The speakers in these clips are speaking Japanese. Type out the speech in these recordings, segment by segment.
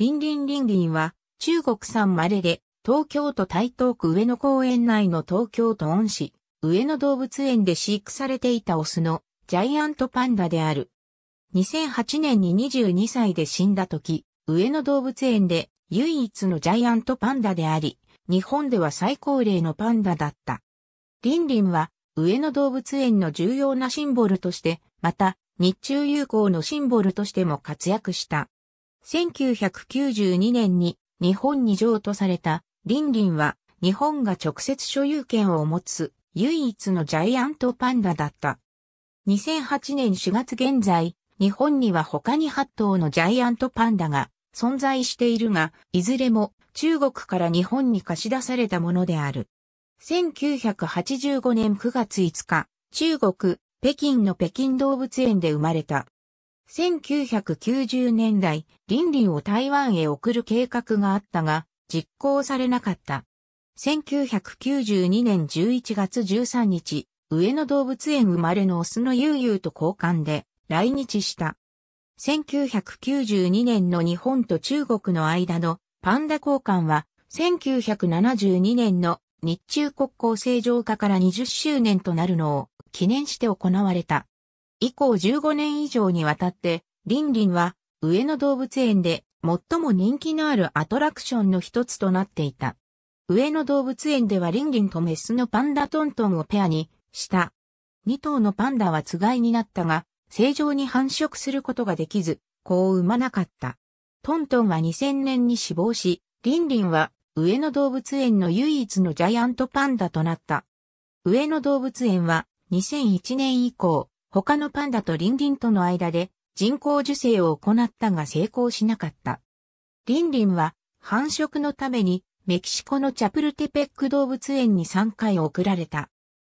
リリンンリンリンは、中国産まれで、東京都台東区上野公園内の東京都恩市、上野動物園で飼育されていたオスのジャイアントパンダである。2008年に22歳で死んだ時、上野動物園で唯一のジャイアントパンダであり、日本では最高齢のパンダだった。リンリンは上野動物園の重要なシンボルとして、また日中友好のシンボルとしても活躍した。1992年に日本に譲渡されたリンリンは日本が直接所有権を持つ唯一のジャイアントパンダだった。2008年4月現在、日本には他に8頭のジャイアントパンダが存在しているが、いずれも中国から日本に貸し出されたものである。1985年9月5日、中国、北京の北京動物園で生まれた。1990年代、林林を台湾へ送る計画があったが、実行されなかった。1992年11月13日、上野動物園生まれのオスのユーユーと交換で来日した。1992年の日本と中国の間のパンダ交換は、1972年の日中国交正常化から20周年となるのを記念して行われた。以降15年以上にわたって、リンリンは上野動物園で最も人気のあるアトラクションの一つとなっていた。上野動物園ではリンリンとメスのパンダトントンをペアにした。2頭のパンダはつがいになったが、正常に繁殖することができず、子を産まなかった。トントンは2000年に死亡し、リンリンは上野動物園の唯一のジャイアントパンダとなった。上野動物園は2001年以降、他のパンダとリンリンとの間で人工受精を行ったが成功しなかった。リンリンは繁殖のためにメキシコのチャプルテペック動物園に3回送られた。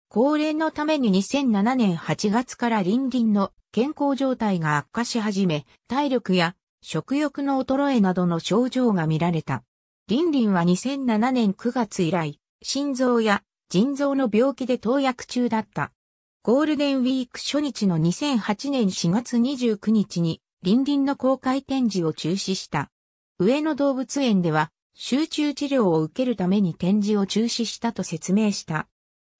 高齢のために2007年8月からリンリンの健康状態が悪化し始め、体力や食欲の衰えなどの症状が見られた。リンリンは2007年9月以来、心臓や腎臓の病気で投薬中だった。ゴールデンウィーク初日の2008年4月29日にリンの公開展示を中止した。上野動物園では集中治療を受けるために展示を中止したと説明した。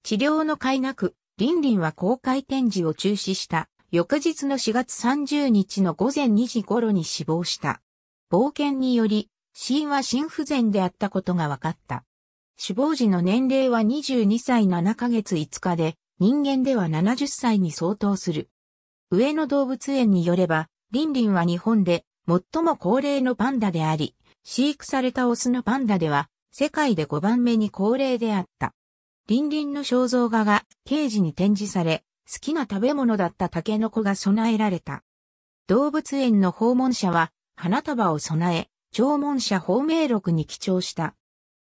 治療の甲斐なく、リンリンは公開展示を中止した。翌日の4月30日の午前2時頃に死亡した。冒険により、死因は心不全であったことが分かった。死亡時の年齢は22歳7ヶ月5日で、人間では70歳に相当する。上野動物園によれば、リンリンは日本で最も高齢のパンダであり、飼育されたオスのパンダでは世界で5番目に高齢であった。リンリンの肖像画がケージに展示され、好きな食べ物だったタケノコが備えられた。動物園の訪問者は花束を備え、弔問者芳名録に記帳した。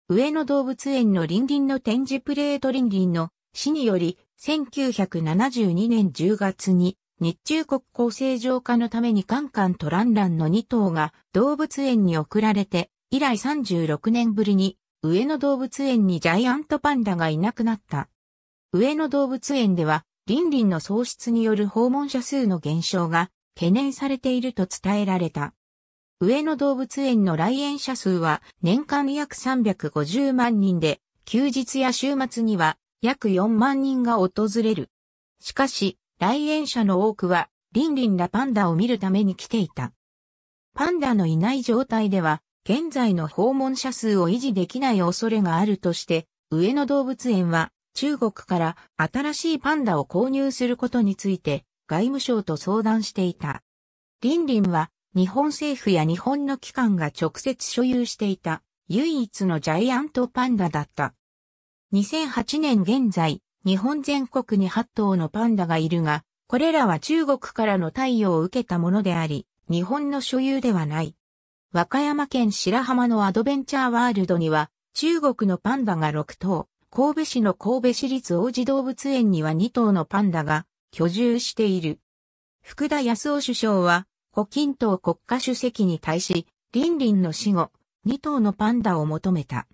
上野動物園のリンリンの展示プレートリンリンの死により1972年10月に日中国交正常化のためにカンカンとランランの2頭が動物園に送られて、以来36年ぶりに上野動物園にジャイアントパンダがいなくなった。上野動物園では、リンリンの喪失による訪問者数の減少が懸念されていると伝えられた。上野動物園の来園者数は年間約350万人で、休日や週末には約4万人が訪れる。しかし、来園者の多くは、リンリンらパンダを見るために来ていた。パンダのいない状態では、現在の訪問者数を維持できない恐れがあるとして、上野動物園は、中国から新しいパンダを購入することについて、外務省と相談していた。リンリンは、日本政府や日本の機関が直接所有していた、唯一のジャイアントパンダだった。2008年現在、日本全国に8頭のパンダがいるが、これらは中国からの対応を受けたものであり、日本の所有ではない。和歌山県白浜のアドベンチャーワールドには、中国のパンダが6頭、神戸市の神戸市立王子動物園には2頭のパンダが居住している。福田康夫首相は、胡錦涛国家主席に対し、林林の死後、2頭のパンダを求めた。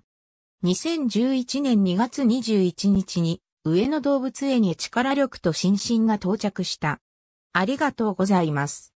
2011年2月21日に上野動物園へ力力と心身が到着した。ありがとうございます。